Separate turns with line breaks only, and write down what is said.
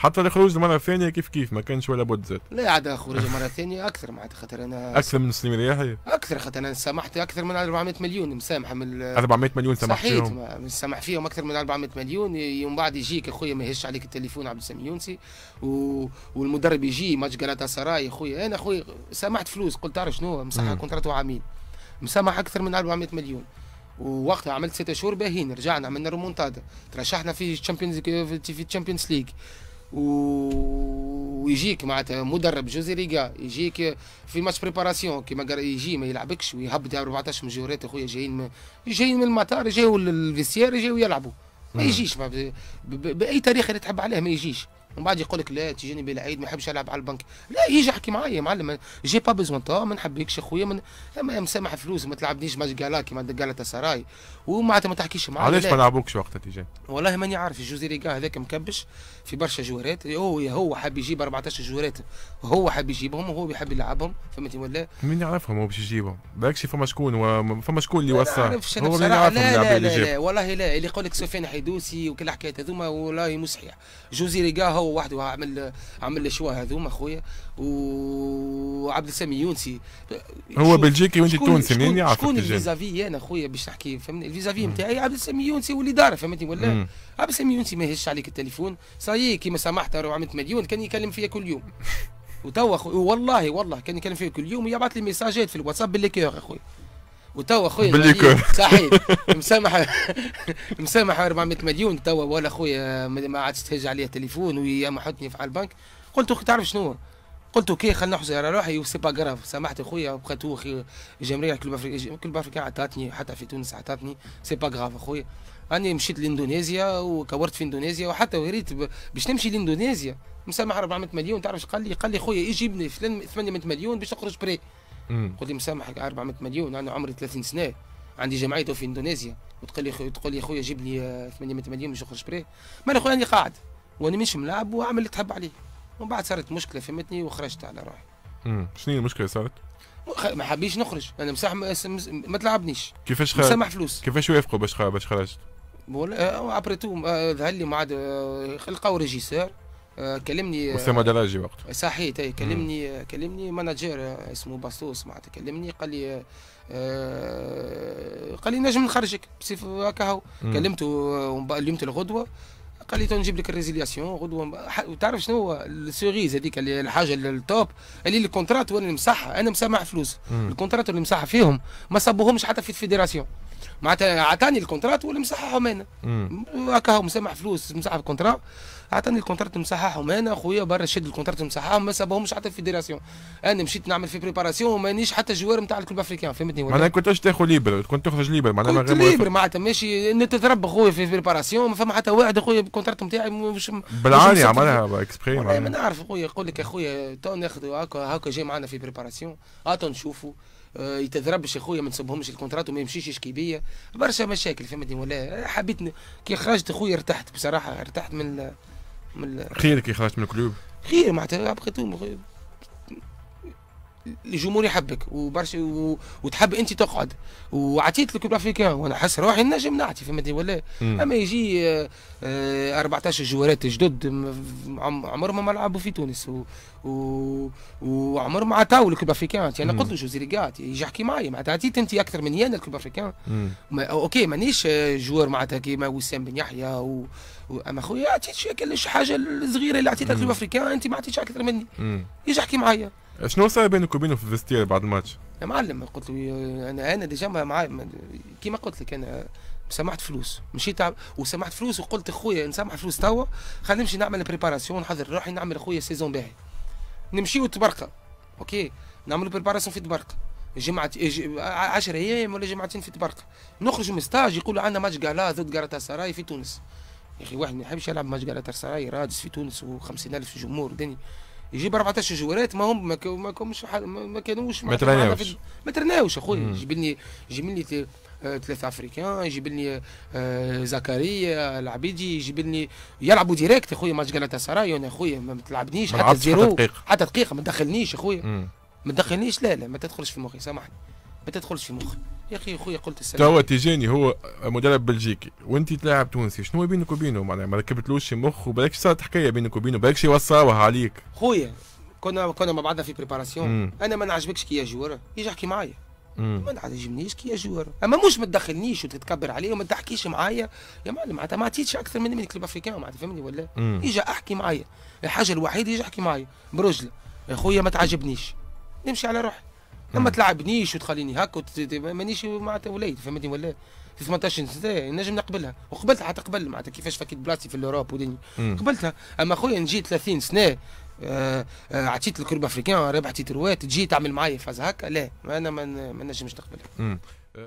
حتى الخروج المره الثانيه كيف كيف ما كانش ولا بد زاد لا عاد خروج المره الثانيه اكثر معناتها خاطر انا اكثر من رياحي إيه. اكثر خاطر انا سامحت اكثر من 400 مليون مسامحه من 400 مليون سامحت فيهم مسامح فيهم اكثر من 400 مليون يوم بعد يجيك اخويا ما يهش عليك التليفون عبد السلام يونسي و... والمدرب يجي ماتش جلاتا سراي اخويا انا اخويا سامحت فلوس قلت تعرف شنو مسحها كونتراتو عامين مسامح اكثر من 400 مليون ووقتها عملت ستة شهور باهين رجعنا عملنا رومونتادا ترشحنا في الشامبيونز في الشامبيونز ليج ويجيك معناتها مدرب جوزي ريغا يجيك في ماتش بريباراسيون كيما يجي ما يلعبكش ويهبط 14 من جورات اخويا جايين من جايين من المطار جايو للفيسيار جايو يلعبوا ما يجيش باي تاريخ اللي تحب عليه ما يجيش ومن بعد يقول لك لا تجيني بالعيد ما نحبش العب على البنك لا يجي احكي معايا معلم جي با بيزون تو ما نحبكش خويا من اما مسامح فلوس ما تلعبنيش ماتش قالا كيما قالت سراي ومعناتها ما تحكيش معايا علاش ما لعبوكش وقتها تيجي والله ماني عارف جوزي ريكا هذاك مكبش في برشا جوارات هو هو حاب يجيب 14 جوارات هو حاب يجيبهم وهو بيحب يلعبهم فهمتني ولا مين يعرفهم هو باش يجيبهم بالعكس فما شكون فما شكون اللي وصى هو مين يعرفهم لا لا لا, لا, لا والله لا اللي يقول لك سفيان حيدوسي وكل الحكايات هذوما والله صحيح جوزي قاع هو وحده عمل عمل شوا هذوما خويا وعبد السامي يونسي هو بلجيكي وانت تونسي منين يعرف شكون الفيزافي انا خويا باش نحكي فهمني الفيزافي نتاعي عبد السامي يونسي واللي دار فهمتني ولا مم. عبد السامي يونسي ما يهش عليك التليفون صايي كيما سمحت راه عملت مليون كان يكلم فيا كل يوم وتوا والله والله كان يكلم فيا كل يوم ويبعث لي ميساجات في الواتساب باللي اخويا وتوا خويا باللي صحيح مسامح مسامح 400 مليون توا ولا خويا آه، ما عادش تهج عليا تليفون ويا ما حطني في البنك قلت اخي تعرف شنو قلت اوكي خلينا نحجز على روحي وسي با كراف سامحت خويا بقيت هو اخي الجمريه كل بافريكان كل بافريكان عطاتني حتى في تونس عطاتني سي با كراف اخويا راني مشيت لاندونيسيا وكورت في اندونيسيا وحتى وريت باش نمشي لاندونيسيا مسامح 400 مليون تعرف قال لي قال لي خويا يجيبني 800 مليون باش نخرج بري قلت لي مسامحك 400 مليون انا عمري 30 سنه عندي جمعيه في اندونيسيا وتقول لي تقول لي خويا جيب لي 800 آه، مليون باش نخرج بريه ما انا خويا قاعد وانا مش ملاعب واعمل اللي تحب عليه ومن بعد صارت مشكله فهمتني وخرجت على روحي امم شنو هي المشكله صارت؟ ما حبيش نخرج انا مسامح ما, ما تلعبنيش كيفاش خرجت؟ مسامح فلوس كيفاش وافقوا باش باش خرجت؟ ابري آه، تو آه، ظهر لي معاد لقاو ريجيسور آه، كلمني اسامه دلاجي وقت صحيت اي كلمني آه، كلمني مناجير آه، اسمه باستوس معناتها كلمني قال لي قال لي نجم نخرجك بصيف هكا هو كلمته ليمت الغدوه قال لي تو نجيب لك الريزيلياسيون غدوه تعرف شنو هو السوريز هذيك الحاجه التوب اللي الكونترات وانا مسحها انا مسامح فلوس الكونترات اللي مسحها فيهم ما صابوهمش حتى في الفيدراسيون معناتها عطاني الكونترات ولا مصححهم انا هكا هو مسامح فلوس مسحح الكونترا عطاني الكونترات مسححهم انا خويا برا شد الكونترات مسححهم ما سابهمش حتى الفيدراسيون انا مشيت نعمل في بريباراسيون مانيش حتى جوار نتاع الكلوب افريكان فهمتني ولا معناها كنتش تاخذ ليبر كنت تخرج ليبر معناها كنت ليبر معناتها ماشي نتضرب خويا في بريباراسيون ما فما حتى واحد خويا الكونترات نتاعي مش بالعاني عملها اكسبري ما نعرف خويا يقول لك اخويا تو ناخذ هكا هكا جاي معنا في بريباراسيون تو نشوفوا آه، يتضربش اخويا ما نصبهمش الكونترات وما يمشيش بيا برشا مشاكل فهمتني ولا حبيت كي خرجت اخويا ارتحت بصراحه ارتحت من من خير كي خرجت من الكلوب خير معناتها بقيت الجمهور يحبك وبرشا و... وتحب انت تقعد وعطيت لك بلافيكا وانا حس روحي النجم نعطي فهمتني ولا اما يجي 14 آه، جوارات جدد عمرهم ما لعبوا في تونس و... و... وعمر ما عطاو للكلوب افريكان يعني قلت له جوزي قاعد يجي يحكي معايا معناتها عطيت انت اكثر من يانا الكلوب افريكان ما... اوكي مانيش آه، جوار معناتها كيما وسام بن يحيى و... اما خويا عطيت شي حاجه صغيره اللي عطيتها الكلوب افريكان انت ما عطيتش اكثر مني يجي يحكي معايا شنو صار بينك وبينه في الفستير بعد الماتش؟ يا معلم قلت له انا انا ديجا معايا كيما قلت لك انا سمحت فلوس مشيت وسمحت فلوس وقلت خويا نسمح فلوس توا خلينا نمشي نعمل بريباراسيون نحضر روحي نعمل خويا سيزون باهي نمشيو وتبرقة اوكي نعمل بريباراسيون في تبرقه جمعة 10 ايام ولا جمعتين في تبرقه نخرج من ستاج يقولوا عندنا ماتش قالا ضد سراي في تونس يا اخي واحد ما يحبش يلعب ماتش قالا سراي رادس في تونس و50000 جمهور دني يجيب 14 جوارات ما هم ما كانوش ما كانوش ما ترناوش ما ترناوش اخويا يجيب لي يجيب لي آه، ثلاثة افريكان يجيب لي آه، زكريا العبيدي يجيب لي يلعبوا ديريكت اخويا ماتش جالاتا سراي انا اخويا ما تلعبنيش حتى زيرو حتى دقيقة ما تدخلنيش اخويا ما تدخلنيش لا لا ما تدخلش في مخي سامحني ما تدخلش في مخي يا اخي خويا قلت السلام توا تيجيني هو مدرب بلجيكي وانت تلاعب تونسي شنو بينك وبينه معناها ما ركبتلوش مخ وبالك صارت حكايه بينك وبينه بالك وصاوها عليك خويا كنا كنا مع بعضنا في بريباراسيون انا ما نعجبكش كي جوار يجي يحكي معايا ما نعجبنيش كي جوار اما مش ما تدخلنيش وتتكبر عليا وما تحكيش معايا يا معلم معناتها ما عطيتش اكثر مني من منك افريكان معناتها فهمني ولا يجي احكي معايا الحاجه الوحيده يجي يحكي معايا برجله يا خويا ما تعجبنيش نمشي على روحي اما تلعبنيش وتخليني هكا مانيش معناتها وليد فهمتني ولا في 18 سنه نجم نقبلها وقبلتها حتى قبل معناتها كيفاش فكيت بلاصتي في الاوروب ودني قبلتها اما خويا نجي 30 سنه آه آه عطيت الكرب افريكان ربحت تروات تجي تعمل معايا فاز هكا لا انا ما نجمش نقبلها